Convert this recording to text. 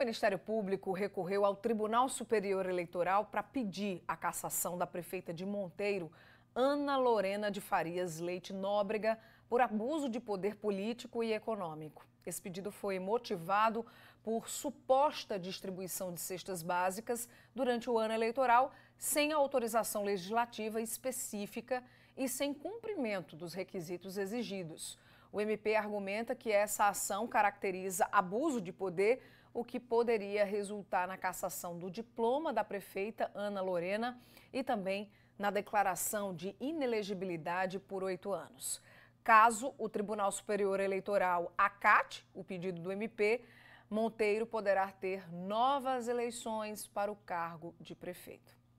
Ministério Público recorreu ao Tribunal Superior Eleitoral para pedir a cassação da prefeita de Monteiro, Ana Lorena de Farias Leite Nóbrega, por abuso de poder político e econômico. Esse pedido foi motivado por suposta distribuição de cestas básicas durante o ano eleitoral, sem autorização legislativa específica e sem cumprimento dos requisitos exigidos. O MP argumenta que essa ação caracteriza abuso de poder, o que poderia resultar na cassação do diploma da prefeita Ana Lorena e também na declaração de inelegibilidade por oito anos. Caso o Tribunal Superior Eleitoral acate o pedido do MP, Monteiro poderá ter novas eleições para o cargo de prefeito.